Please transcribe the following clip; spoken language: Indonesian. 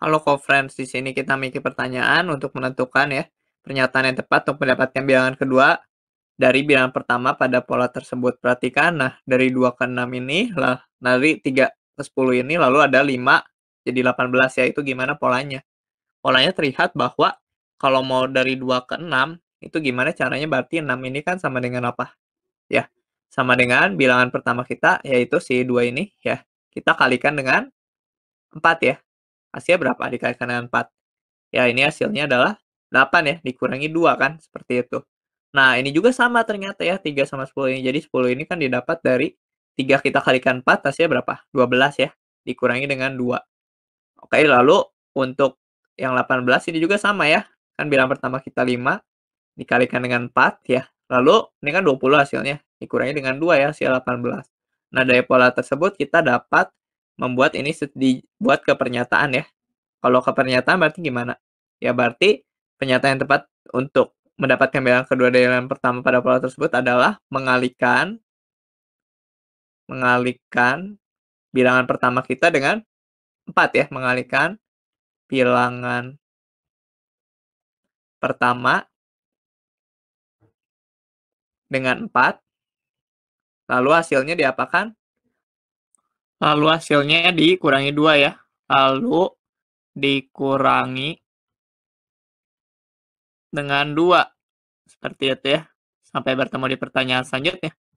Halo co-friends, di sini kita memiliki pertanyaan untuk menentukan ya pernyataan yang tepat untuk mendapatkan bilangan kedua dari bilangan pertama pada pola tersebut. Perhatikan, nah dari 2 ke 6 ini, lah, dari 3 ke 10 ini lalu ada 5 jadi 18 ya, itu gimana polanya? Polanya terlihat bahwa kalau mau dari 2 ke 6, itu gimana caranya berarti 6 ini kan sama dengan apa? Ya, sama dengan bilangan pertama kita, yaitu si 2 ini ya. Kita kalikan dengan 4 ya, Asia berapa dikalikan dengan 4? Ya, ini hasilnya adalah 8 ya, dikurangi 2 kan, seperti itu. Nah, ini juga sama ternyata ya, 3 sama 10 ini. Jadi 10 ini kan didapat dari 3 kita kalikan 4, hasilnya berapa? 12 ya, dikurangi dengan 2. Oke, lalu untuk yang 18 ini juga sama ya. Kan bilang pertama kita 5, dikalikan dengan 4 ya. Lalu ini kan 20 hasilnya, dikurangi dengan 2 ya, hasil 18. Nah, dari pola tersebut kita dapat membuat ini dibuat ke pernyataan ya. Kalau ke pernyataan berarti gimana? Ya berarti pernyataan yang tepat untuk mendapatkan bilangan kedua dari yang pertama pada pola tersebut adalah mengalihkan mengalihkan bilangan pertama kita dengan 4 ya, mengalihkan bilangan pertama dengan 4. Lalu hasilnya diapakan? Lalu hasilnya dikurangi 2 ya. Lalu dikurangi dengan 2. Seperti itu ya. Sampai bertemu di pertanyaan selanjutnya.